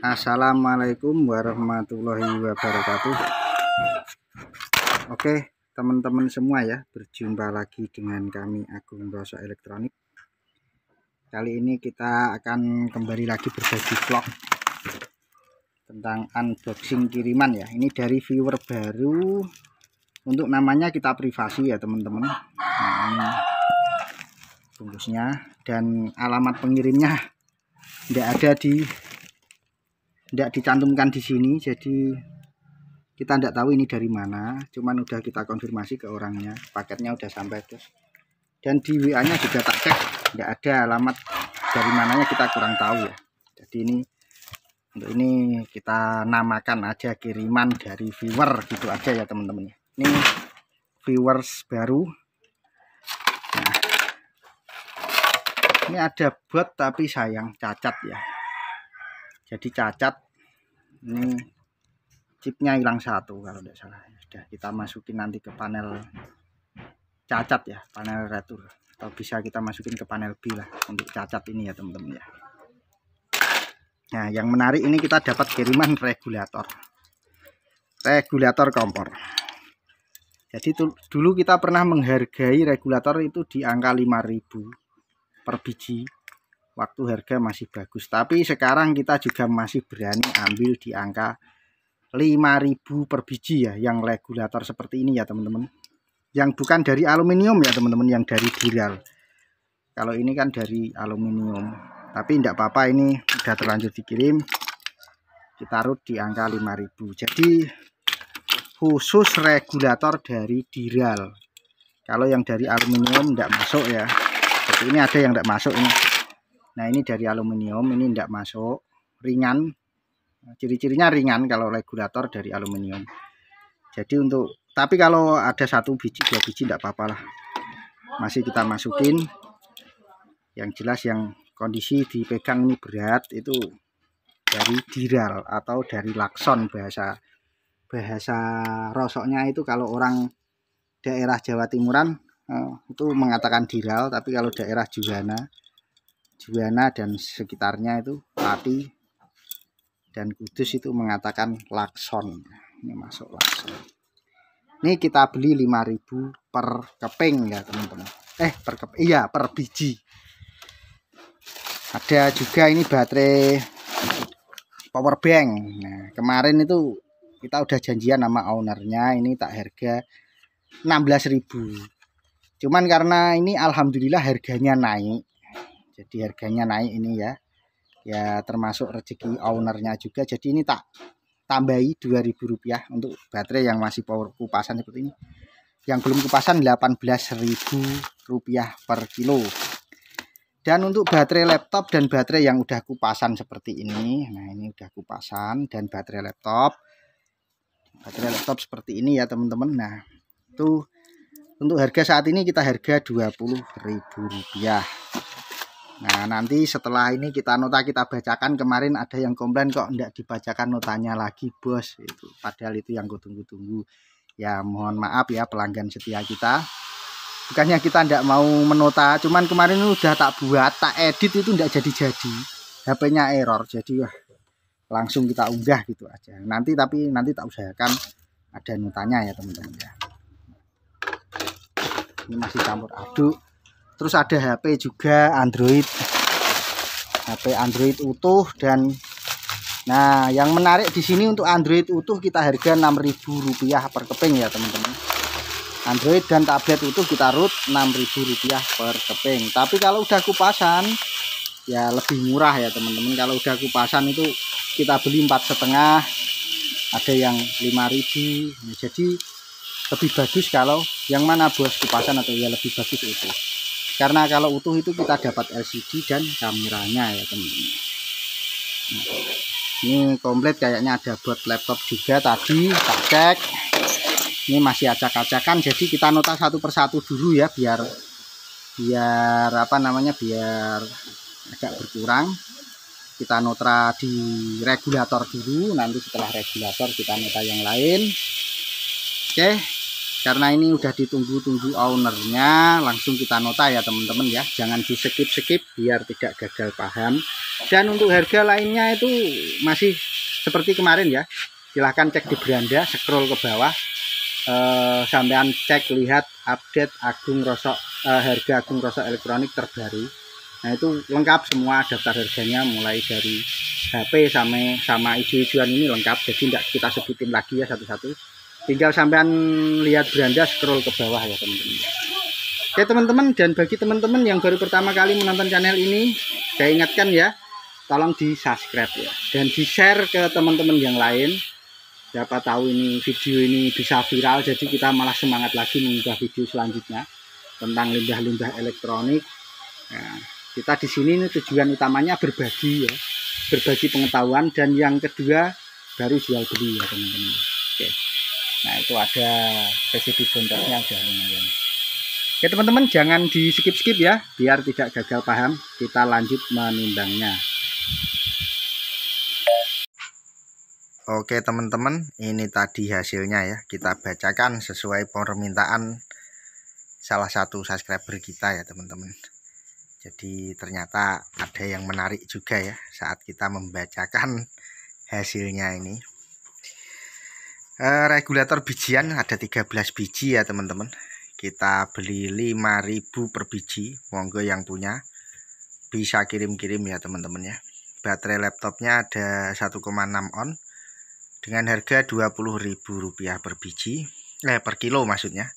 Assalamualaikum warahmatullahi wabarakatuh Oke teman-teman semua ya berjumpa lagi dengan kami Agung Rosa Elektronik Kali ini kita akan kembali lagi berbagi vlog Tentang unboxing kiriman ya Ini dari viewer baru Untuk namanya kita privasi ya teman-teman nah, Bungkusnya dan alamat pengirimnya Tidak ada di tidak dicantumkan di sini jadi kita tidak tahu ini dari mana cuman udah kita konfirmasi ke orangnya paketnya udah sampai terus dan di WA nya juga tak cek tidak ada alamat dari mananya kita kurang tahu ya jadi ini untuk ini kita namakan aja kiriman dari viewer gitu aja ya teman-teman ya. ini viewers baru nah, ini ada bot tapi sayang cacat ya jadi cacat ini chipnya hilang satu kalau tidak salah sudah kita masukin nanti ke panel cacat ya panel retur atau bisa kita masukin ke panel B lah untuk cacat ini ya teman-teman ya nah yang menarik ini kita dapat kiriman regulator regulator kompor jadi dulu kita pernah menghargai regulator itu di angka 5000 per biji waktu harga masih bagus tapi sekarang kita juga masih berani ambil di angka 5000 per biji ya yang regulator seperti ini ya teman-teman yang bukan dari aluminium ya teman-teman yang dari dural kalau ini kan dari aluminium tapi tidak apa-apa ini sudah terlanjur dikirim kita taruh di angka 5000 jadi khusus regulator dari diral kalau yang dari aluminium tidak masuk ya seperti ini ada yang tidak masuk ini Nah ini dari aluminium, ini tidak masuk, ringan. Ciri-cirinya ringan kalau regulator dari aluminium. Jadi untuk, tapi kalau ada satu biji, dua biji tidak apa-apa lah. Masih kita masukin. Yang jelas yang kondisi dipegang ini berat itu dari diral atau dari lakson bahasa bahasa rosoknya itu kalau orang daerah Jawa Timuran eh, itu mengatakan diral tapi kalau daerah Juwana Juwana dan sekitarnya itu Pati dan Kudus itu mengatakan lakson ini masuk lakson ini kita beli 5000 per keping ya teman-teman eh per keping iya per biji ada juga ini baterai power bank nah kemarin itu kita udah janjian sama ownernya ini tak harga 16.000 cuman karena ini alhamdulillah harganya naik jadi harganya naik ini ya ya termasuk rezeki ownernya juga jadi ini tak tambahi 2000 rupiah untuk baterai yang masih power kupasan seperti ini yang belum kupasan 18.000 rupiah per kilo dan untuk baterai laptop dan baterai yang udah kupasan seperti ini nah ini udah kupasan dan baterai laptop baterai laptop seperti ini ya teman-teman nah itu untuk harga saat ini kita harga 20.000 rupiah. Nah nanti setelah ini kita nota kita bacakan kemarin ada yang komplain kok tidak dibacakan notanya lagi bos itu padahal itu yang gue tunggu-tunggu ya mohon maaf ya pelanggan setia kita bukannya kita tidak mau menota cuman kemarin udah tak buat tak edit itu tidak jadi-jadi HP-nya error jadi wah, langsung kita unggah gitu aja nanti tapi nanti tak usahakan ada notanya ya teman-teman ya ini masih campur aduk terus ada HP juga Android HP Android utuh dan nah yang menarik di sini untuk Android utuh kita harga Rp6.000 per keping ya teman-teman Android dan tablet utuh kita root Rp6.000 per keping tapi kalau udah kupasan ya lebih murah ya teman-teman kalau udah kupasan itu kita beli empat setengah ada yang 5000 nah, jadi lebih bagus kalau yang mana bos kupasan atau ya lebih bagus itu karena kalau utuh itu kita dapat LCD dan kameranya ya teman-teman nah, ini komplit kayaknya ada buat laptop juga tadi tak cek ini masih acak-acakan jadi kita nota satu persatu dulu ya biar biar apa namanya biar agak berkurang kita nota di regulator dulu nanti setelah regulator kita nota yang lain oke karena ini udah ditunggu-tunggu ownernya langsung kita nota ya teman-teman ya jangan di skip-skip biar tidak gagal paham dan untuk harga lainnya itu masih seperti kemarin ya silahkan cek di beranda scroll ke bawah e, sampean cek lihat update Agung Rosok e, harga Agung Rosok elektronik terbaru nah itu lengkap semua daftar harganya mulai dari HP sama sama isu-isuan ini lengkap jadi tidak kita sebutin lagi ya satu-satu tinggal sampean lihat beranda scroll ke bawah ya teman-teman oke teman-teman dan bagi teman-teman yang baru pertama kali menonton channel ini saya ingatkan ya tolong di subscribe ya dan di share ke teman-teman yang lain siapa tahu ini video ini bisa viral jadi kita malah semangat lagi mengubah video selanjutnya tentang limbah-limbah elektronik nah, kita di sini ini tujuan utamanya berbagi ya berbagi pengetahuan dan yang kedua baru jual beli ya teman-teman Nah itu ada resipi bontasnya udah lumayan. Oke teman-teman jangan di skip-skip ya biar tidak gagal paham. Kita lanjut menimbangnya. Oke teman-teman ini tadi hasilnya ya kita bacakan sesuai permintaan salah satu subscriber kita ya teman-teman. Jadi ternyata ada yang menarik juga ya saat kita membacakan hasilnya ini. Eh, regulator bijian ada 13 biji ya teman-teman kita beli 5000 per biji monggo yang punya bisa kirim-kirim ya teman-teman ya baterai laptopnya ada 1,6 on dengan harga Rp20.000 per biji eh per kilo maksudnya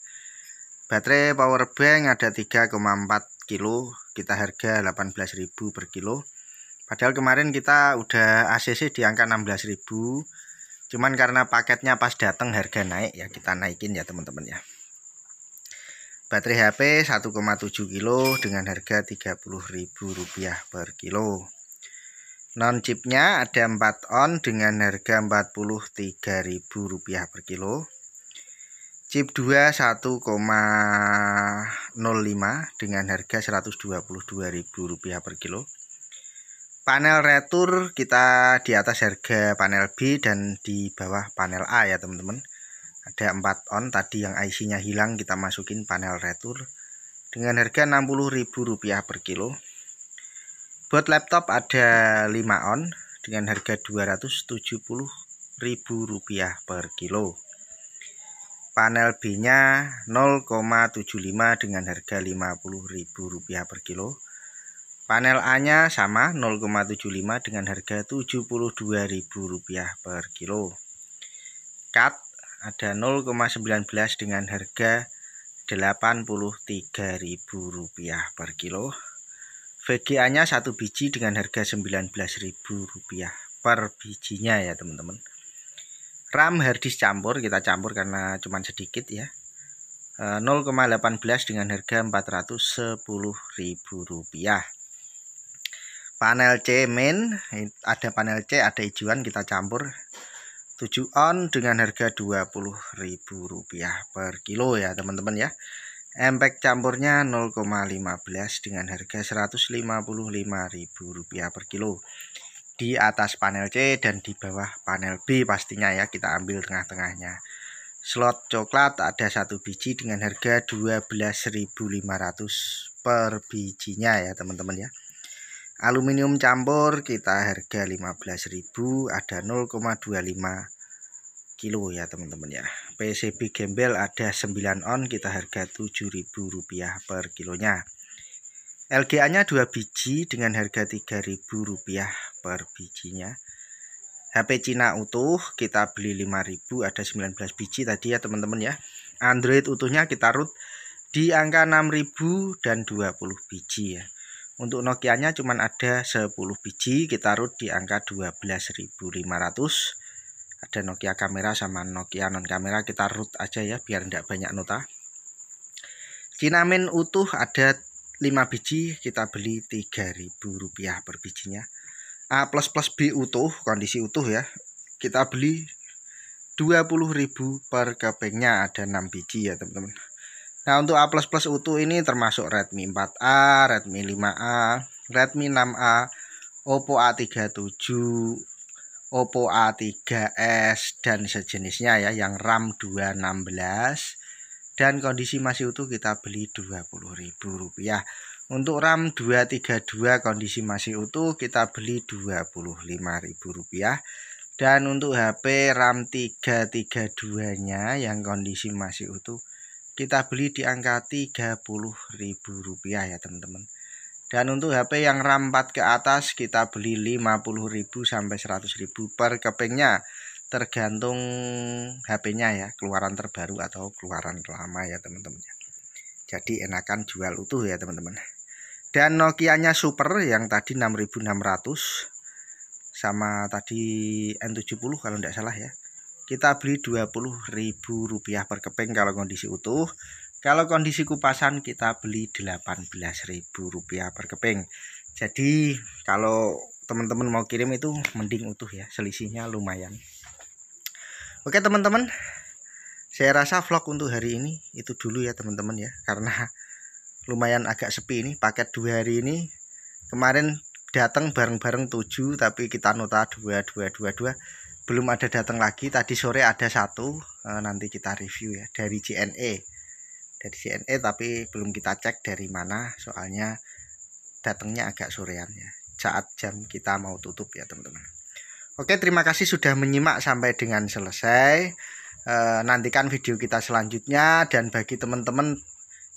baterai power bank ada 3,4 kilo kita harga 18.000 per kilo padahal kemarin kita udah ACC di angka 16.000 Cuman karena paketnya pas datang harga naik ya kita naikin ya teman-teman ya. Baterai HP 1,7 kilo dengan harga Rp30.000 per kilo. Non chipnya ada 4 on dengan harga Rp43.000 per kilo. Chip 2 1,05 dengan harga Rp122.000 per kilo panel retur kita di atas harga panel B dan di bawah panel A ya teman-teman ada 4 on tadi yang IC nya hilang kita masukin panel retur dengan harga Rp60.000 per kilo buat laptop ada 5 on dengan harga Rp270.000 per kilo panel B nya 0,75 dengan harga Rp50.000 per kilo Panel A-nya sama 0,75 dengan harga Rp72.000 per kilo. Cut ada 0,19 dengan harga Rp83.000 per kilo. VGA-nya satu biji dengan harga Rp19.000 per bijinya ya teman-teman. RAM harddisk campur kita campur karena cuma sedikit ya. 0,18 eh, dengan harga Rp410.000 panel C main ada panel C ada hijauan kita campur 7 on dengan harga Rp20.000 per kilo ya teman-teman ya Empek campurnya 0,15 dengan harga Rp155.000 per kilo di atas panel C dan di bawah panel B pastinya ya kita ambil tengah-tengahnya slot coklat ada satu biji dengan harga 12.500 per bijinya ya teman-teman ya Aluminium campur kita harga 15.000 ada 0,25 kilo ya teman-teman ya. PCB gembel ada 9 on kita harga Rp7.000 per kilonya. LGA-nya 2 biji dengan harga Rp3.000 per bijinya. HP Cina utuh kita beli 5000 ada 19 biji tadi ya teman-teman ya. Android utuhnya kita root di angka 6000 dan 20 biji ya. Untuk Nokia-nya cuma ada 10 biji, kita root di angka 12.500. Ada Nokia kamera sama Nokia non kamera, kita root aja ya biar tidak banyak nota. Cinamin utuh ada 5 biji, kita beli 3.000 rupiah per bijinya. A plus plus B utuh, kondisi utuh ya. Kita beli 20.000 per kepingnya ada 6 biji ya teman-teman. Nah untuk A++ utuh ini termasuk Redmi 4A, Redmi 5A, Redmi 6A, Oppo A37, Oppo A3s dan sejenisnya ya yang RAM 216 dan kondisi masih utuh kita beli Rp20.000. Untuk RAM 232 kondisi masih utuh kita beli Rp25.000 dan untuk HP RAM 332 nya yang kondisi masih utuh kita beli di angka Rp30.000 ya teman-teman dan untuk HP yang RAM 4 ke atas kita beli 50.000 sampai 100.000 per kepingnya tergantung HP-nya ya keluaran terbaru atau keluaran lama ya teman-teman jadi enakan jual utuh ya teman-teman dan Nokia-nya super yang tadi 6600 sama tadi N70 kalau tidak salah ya kita beli Rp20.000 per keping kalau kondisi utuh kalau kondisi kupasan kita beli Rp18.000 per keping jadi kalau teman-teman mau kirim itu mending utuh ya selisihnya lumayan oke teman-teman saya rasa vlog untuk hari ini itu dulu ya teman-teman ya karena lumayan agak sepi ini paket dua hari ini kemarin datang bareng-bareng tujuh tapi kita nota 2222 belum ada datang lagi tadi sore ada satu e, nanti kita review ya dari JNE dari JNE tapi belum kita cek dari mana soalnya datangnya agak sorean ya saat jam kita mau tutup ya teman-teman Oke terima kasih sudah menyimak sampai dengan selesai e, nantikan video kita selanjutnya dan bagi teman-teman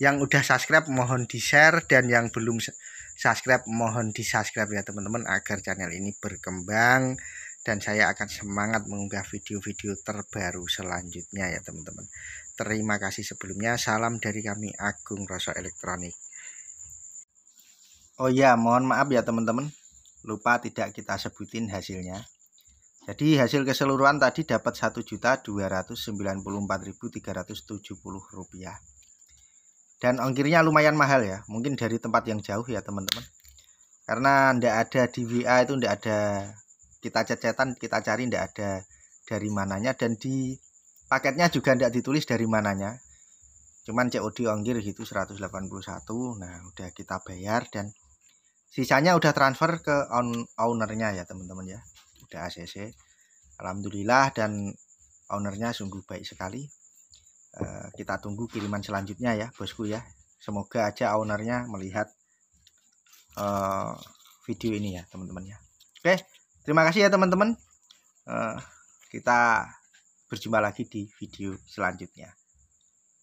yang udah subscribe mohon di share dan yang belum subscribe mohon di subscribe ya teman-teman agar channel ini berkembang dan saya akan semangat mengunggah video-video terbaru selanjutnya ya teman-teman. Terima kasih sebelumnya. Salam dari kami Agung Rasa Elektronik. Oh ya, mohon maaf ya teman-teman. Lupa tidak kita sebutin hasilnya. Jadi hasil keseluruhan tadi dapat Rp1.294.370. Dan ongkirnya lumayan mahal ya, mungkin dari tempat yang jauh ya teman-teman. Karena ndak ada di WA itu ndak ada kita cecetan kita cari ndak ada dari mananya dan di paketnya juga ndak ditulis dari mananya cuman COD ongkir gitu 181 nah udah kita bayar dan sisanya udah transfer ke ownernya ya teman-teman ya udah ACC Alhamdulillah dan ownernya sungguh baik sekali e, kita tunggu kiriman selanjutnya ya bosku ya semoga aja ownernya melihat e, video ini ya teman-teman ya oke terima kasih ya teman-teman eh, kita berjumpa lagi di video selanjutnya